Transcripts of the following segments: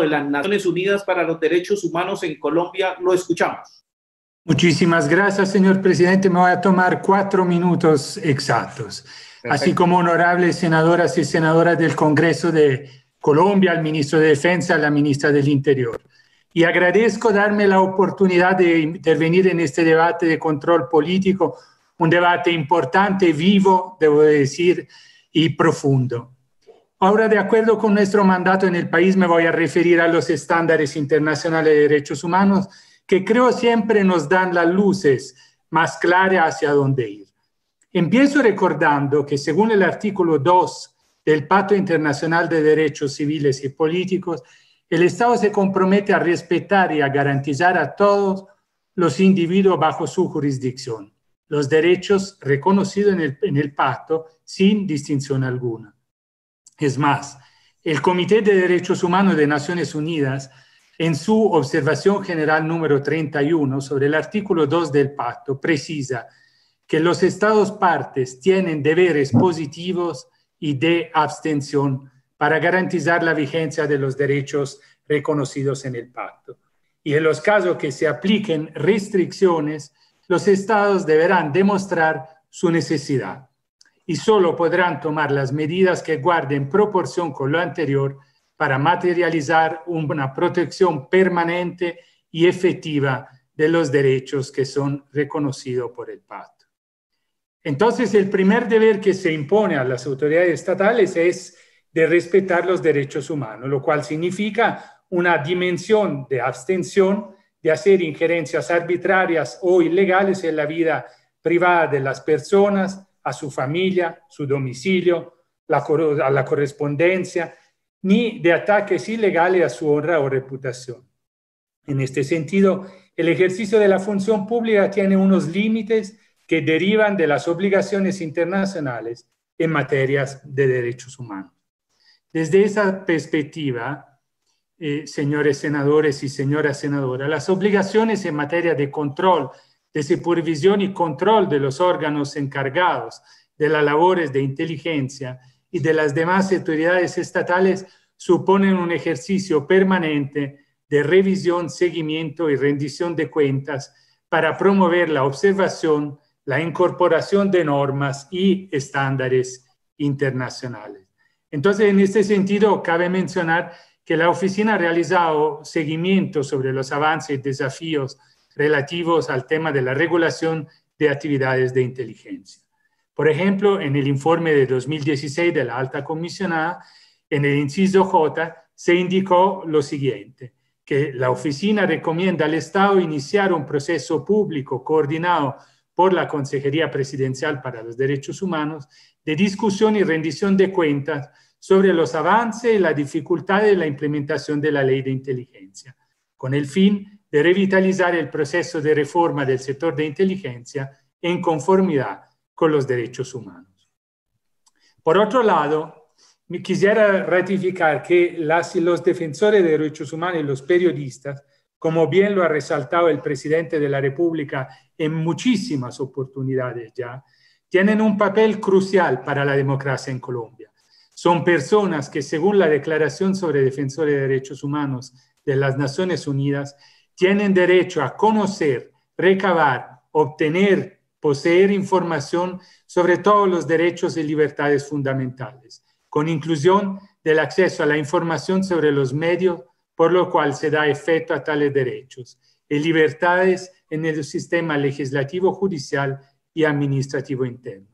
de las Naciones Unidas para los Derechos Humanos en Colombia. Lo escuchamos. Muchísimas gracias, señor presidente. Me voy a tomar cuatro minutos exactos. Así como honorables senadoras y senadoras del Congreso de Colombia, al ministro de Defensa, a la ministra del Interior. Y agradezco darme la oportunidad de intervenir en este debate de control político, un debate importante, vivo, debo decir, y profundo. Ahora, de acuerdo con nuestro mandato en el país, me voy a referir a los estándares internacionales de derechos humanos, que creo siempre nos dan las luces más claras hacia dónde ir. Empiezo recordando que según el artículo 2 del Pacto Internacional de Derechos Civiles y Políticos, el Estado se compromete a respetar y a garantizar a todos los individuos bajo su jurisdicción los derechos reconocidos en el, pacto sin distinción alguna es más, el Comité de Derechos Humanos de Naciones Unidas, en su observación general número 31 sobre el artículo 2 del pacto, precisa que los estados partes tienen deberes positivos y de abstención para garantizar la vigencia de los derechos reconocidos en el pacto. Y en los casos que se apliquen restricciones, los estados deberán demostrar su necesidad y solo podrán tomar las medidas que guarden proporción con lo anterior para materializar una protección permanente y efectiva de los derechos que son reconocidos por el pacto. Entonces, el primer deber que se impone a las autoridades estatales es de respetar los derechos humanos, lo cual significa una dimensión de abstención, de hacer injerencias arbitrarias o ilegales en la vida privada de las personas, a su familia, su domicilio, a la correspondencia, ni de ataques ilegales a su honra o reputación. En este sentido, el ejercicio de la función pública tiene unos límites que derivan de las obligaciones internacionales en materia de derechos humanos. Desde esa perspectiva, eh, señores senadores y señoras senadoras, las obligaciones en materia de control de supervisión y control de los órganos encargados de las labores de inteligencia y de las demás autoridades estatales suponen un ejercicio permanente de revisión, seguimiento y rendición de cuentas para promover la observación, la incorporación de normas y estándares internacionales. Entonces, en este sentido, cabe mencionar que la oficina ha realizado seguimiento sobre los avances y desafíos relativos al tema de la regulación de actividades de inteligencia. Por ejemplo, en el informe de 2016 de la alta comisionada, en el inciso J se indicó lo siguiente, que la oficina recomienda al Estado iniciar un proceso público coordinado por la Consejería Presidencial para los Derechos Humanos de discusión y rendición de cuentas sobre los avances y la dificultad de la implementación de la ley de inteligencia, con el fin de de revitalizar el proceso de reforma del sector de inteligencia en conformidad con los derechos humanos. Por otro lado, me quisiera ratificar que las los defensores de derechos humanos y los periodistas, como bien lo ha resaltado el presidente de la República en muchísimas oportunidades ya, tienen un papel crucial para la democracia en Colombia. Son personas que, según la Declaración sobre Defensores de Derechos Humanos de las Naciones Unidas, tienen derecho a conocer, recabar, obtener, poseer información sobre todos los derechos y libertades fundamentales, con inclusión del acceso a la información sobre los medios por lo cual se da efecto a tales derechos y libertades en el sistema legislativo, judicial y administrativo interno.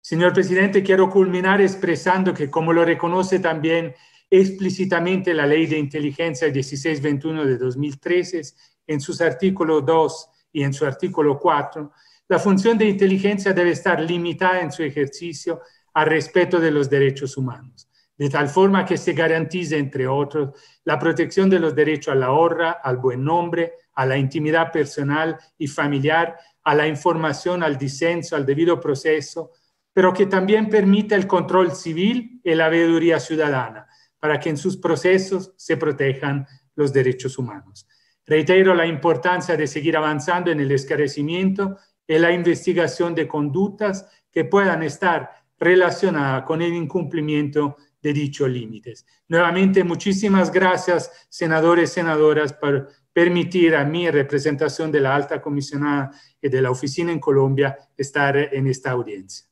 Señor presidente, quiero culminar expresando que, como lo reconoce también explícitamente la Ley de Inteligencia 1621 de 2013 en sus artículos 2 y en su artículo 4, la función de inteligencia debe estar limitada en su ejercicio al respeto de los derechos humanos, de tal forma que se garantice, entre otros, la protección de los derechos a la honra, al buen nombre, a la intimidad personal y familiar, a la información, al disenso, al debido proceso, pero que también permita el control civil y la veeduría ciudadana, para que en sus procesos se protejan los derechos humanos. Reitero la importancia de seguir avanzando en el esclarecimiento y la investigación de conductas que puedan estar relacionadas con el incumplimiento de dichos límites. Nuevamente, muchísimas gracias, senadores y senadoras, por permitir a mi representación de la alta comisionada y de la oficina en Colombia estar en esta audiencia.